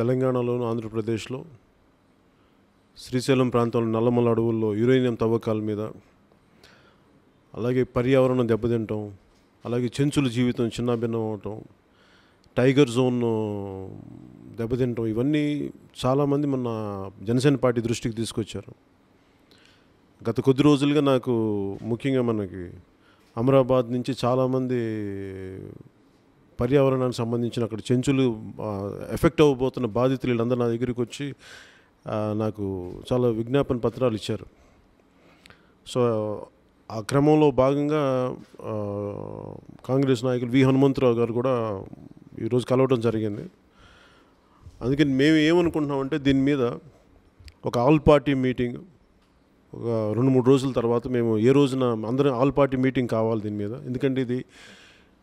తెలంగాణలోను ఆంధ్రప్రదేశ్లో శ్రీశైలం ప్రాంతంలో నల్లమల అడవుల్లో యురేనియం తవ్వకాల మీద అలాగే పర్యావరణం దెబ్బతింటాం అలాగే చెంచుల జీవితం భిన్నం అవటం టైగర్ జోన్ దెబ్బతింటాం ఇవన్నీ చాలామంది మన జనసేన పార్టీ దృష్టికి తీసుకొచ్చారు గత కొద్ది రోజులుగా నాకు ముఖ్యంగా మనకి అమరాబాద్ నుంచి చాలామంది పర్యావరణానికి సంబంధించిన అక్కడ చెంచులు ఎఫెక్ట్ అవ్వబోతున్న బాధితులు వీళ్ళందరూ నా దగ్గరికి వచ్చి నాకు చాలా విజ్ఞాపన పత్రాలు ఇచ్చారు సో ఆ క్రమంలో భాగంగా కాంగ్రెస్ నాయకులు వి హనుమంతరావు గారు కూడా ఈరోజు కలవడం జరిగింది అందుకని మేము ఏమనుకుంటున్నామంటే దీని మీద ఒక ఆల్ పార్టీ మీటింగ్ ఒక రెండు మూడు రోజుల తర్వాత మేము ఏ రోజున అందరం ఆల్ పార్టీ మీటింగ్ కావాలి దీని మీద ఎందుకంటే ఇది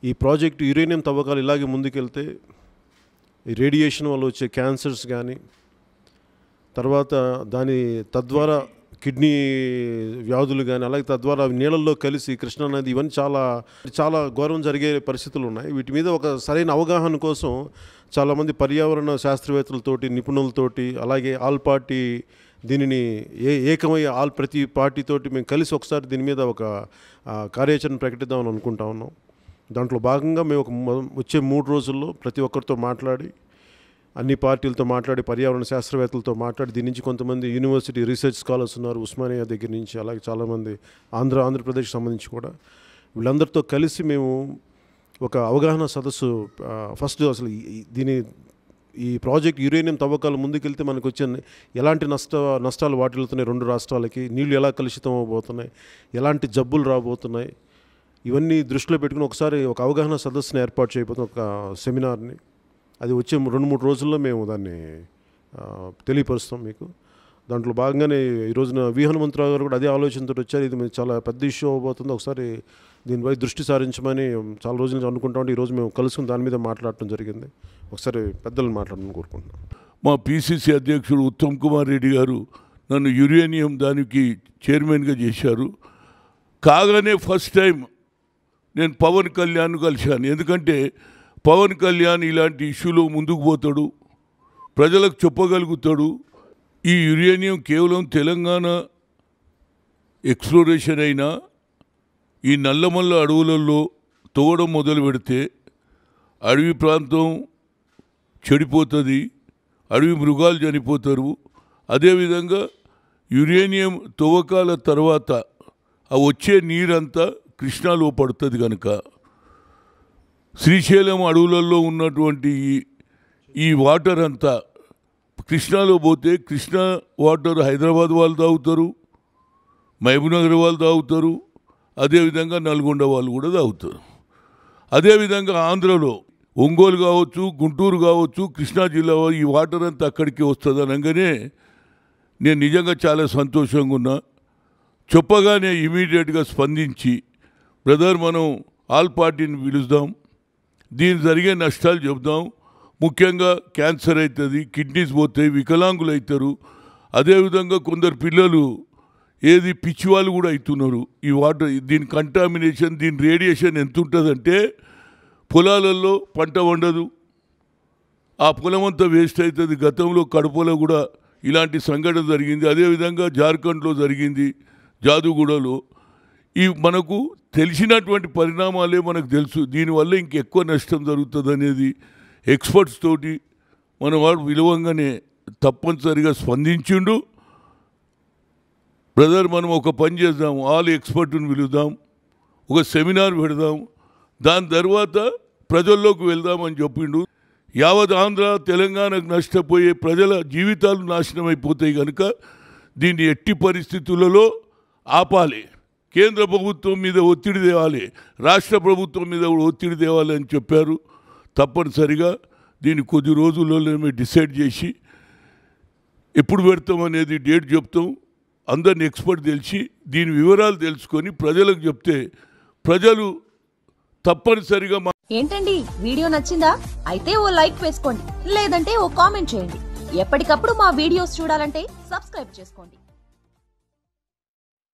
ఈ ప్రాజెక్ట్ యురేనియం తవ్వకాలు ఇలాగే ముందుకెళ్తే ఈ రేడియేషన్ వల్ల వచ్చే క్యాన్సర్స్ కానీ తర్వాత దాని తద్వారా కిడ్నీ వ్యాధులు కానీ అలాగే తద్వారా నీళ్ళల్లో కలిసి కృష్ణానది ఇవన్నీ చాలా చాలా ఘోరం జరిగే పరిస్థితులు ఉన్నాయి వీటి మీద ఒక సరైన అవగాహన కోసం చాలామంది పర్యావరణ శాస్త్రవేత్తలతోటి నిపుణులతోటి అలాగే ఆల్ పార్టీ దీనిని ఏ ఏకమై ఆల్ ప్రతి పార్టీతోటి మేము కలిసి ఒకసారి దీని మీద ఒక కార్యాచరణ ప్రకటిద్దామని అనుకుంటా ఉన్నాం దాంట్లో భాగంగా మేము ఒక వచ్చే మూడు రోజుల్లో ప్రతి ఒక్కరితో మాట్లాడి అన్ని పార్టీలతో మాట్లాడి పర్యావరణ శాస్త్రవేత్తలతో మాట్లాడి దీని నుంచి కొంతమంది యూనివర్సిటీ రీసెర్చ్ స్కాలర్స్ ఉన్నారు ఉస్మానియా దగ్గర నుంచి అలాగే చాలామంది ఆంధ్ర ఆంధ్రప్రదేశ్ సంబంధించి కూడా వీళ్ళందరితో కలిసి మేము ఒక అవగాహన సదస్సు ఫస్ట్ అసలు దీని ఈ ప్రాజెక్ట్ యురేనియం తవ్వకాలు ముందుకెళ్తే మనకు వచ్చే ఎలాంటి నష్ట నష్టాలు వాటిల్తున్నాయి రెండు రాష్ట్రాలకి నీళ్లు ఎలా కలుషితం అవబోతున్నాయి ఎలాంటి జబ్బులు రాబోతున్నాయి ఇవన్నీ దృష్టిలో పెట్టుకుని ఒకసారి ఒక అవగాహన సదస్సుని ఏర్పాటు చేయబోతున్న ఒక సెమినార్ని అది వచ్చే రెండు మూడు రోజుల్లో మేము దాన్ని తెలియపరుస్తాం మీకు దాంట్లో భాగంగానే ఈ రోజున వి హనుమంతరావు గారు కూడా అదే ఆలోచనతో వచ్చారు ఇది చాలా పెద్ద ఇష్యూ అవబోతుంది ఒకసారి దీనిపై దృష్టి సారించమని చాలా రోజుల నుంచి ఈ రోజు ఈరోజు మేము కలుసుకుని దాని మీద మాట్లాడటం జరిగింది ఒకసారి పెద్దలను మాట్లాడమని కోరుకుంటున్నాం మా పిసిసి అధ్యక్షుడు ఉత్తమ్ కుమార్ రెడ్డి గారు నన్ను యురేనియం దానికి చైర్మన్గా చేశారు కాగానే ఫస్ట్ టైం నేను పవన్ కళ్యాణ్ కలిశాను ఎందుకంటే పవన్ కళ్యాణ్ ఇలాంటి ఇష్యూలో ముందుకు పోతాడు ప్రజలకు చెప్పగలుగుతాడు ఈ యురేనియం కేవలం తెలంగాణ ఎక్స్ప్లోరేషన్ అయినా ఈ నల్లమల్ల అడవులలో తోగడం మొదలు పెడితే అడవి ప్రాంతం చెడిపోతుంది అడవి మృగాలు చనిపోతారు అదేవిధంగా యురేనియం తవ్వకాల తర్వాత ఆ వచ్చే నీరంతా కృష్ణాలో పడుతుంది కనుక శ్రీశైలం అడవులలో ఉన్నటువంటి ఈ వాటర్ అంతా కృష్ణాలో పోతే కృష్ణ వాటర్ హైదరాబాద్ వాళ్ళు తాగుతారు మహబూబ్నగర్ వాళ్ళు తాగుతారు అదేవిధంగా నల్గొండ వాళ్ళు కూడా తాగుతారు అదేవిధంగా ఆంధ్రలో ఒంగోలు కావచ్చు గుంటూరు కావచ్చు కృష్ణా జిల్లా ఈ వాటర్ అంతా అక్కడికి వస్తుంది అనగానే నేను నిజంగా చాలా సంతోషంగా ఉన్నా చెప్పగానే ఇమీడియట్గా స్పందించి బ్రదర్ మనం ఆల్ పార్టీని పిలుద్దాం దీని జరిగే నష్టాలు చెబుదాం ముఖ్యంగా క్యాన్సర్ అవుతుంది కిడ్నీస్ పోతాయి వికలాంగులు అవుతారు అదేవిధంగా కొందరు పిల్లలు ఏది పిచ్చి వాళ్ళు కూడా అవుతున్నారు ఈ వాటర్ దీని కంటామినేషన్ దీని రేడియేషన్ ఎంత ఉంటుందంటే పొలాలలో పంట వండదు ఆ పొలం అంతా వేస్ట్ అవుతుంది గతంలో కడపలో కూడా ఇలాంటి సంఘటన జరిగింది అదేవిధంగా జార్ఖండ్లో జరిగింది జాదుగూడలో ఈ మనకు తెలిసినటువంటి పరిణామాలే మనకు తెలుసు దీనివల్ల ఇంకెక్కువ నష్టం జరుగుతుంది అనేది ఎక్స్పర్ట్స్ తోటి వాడు విలువంగానే తప్పనిసరిగా స్పందించిండు బ్రదర్ మనం ఒక పని చేద్దాం ఆల్ ఎక్స్పర్ట్ని పిలుద్దాం ఒక సెమినార్ పెడదాం దాని తర్వాత ప్రజల్లోకి వెళ్దామని చెప్పిండు యావత్ ఆంధ్ర తెలంగాణకు నష్టపోయే ప్రజల జీవితాలు నాశనం అయిపోతాయి కనుక దీన్ని ఎట్టి పరిస్థితులలో ఆపాలి కేంద్ర ప్రభుత్వం మీద ఒత్తిడి తేవాలి రాష్ట్ర ప్రభుత్వం మీద కూడా ఒత్తిడి తేవాలి అని చెప్పారు తప్పనిసరిగా దీన్ని కొద్ది రోజులలో మేము డిసైడ్ చేసి ఎప్పుడు పెడతాం అనేది డేట్ చెప్తాం అందరిని ఎక్స్పర్ట్ తెలిసి దీని వివరాలు తెలుసుకొని ప్రజలకు చెప్తే ప్రజలు తప్పనిసరిగా ఏంటండి వీడియో నచ్చిందా అయితే ఓ లైక్ వేసుకోండి లేదంటే ఓ కామెంట్ చేయండి ఎప్పటికప్పుడు మా వీడియోస్ చూడాలంటే సబ్స్క్రైబ్ చేసుకోండి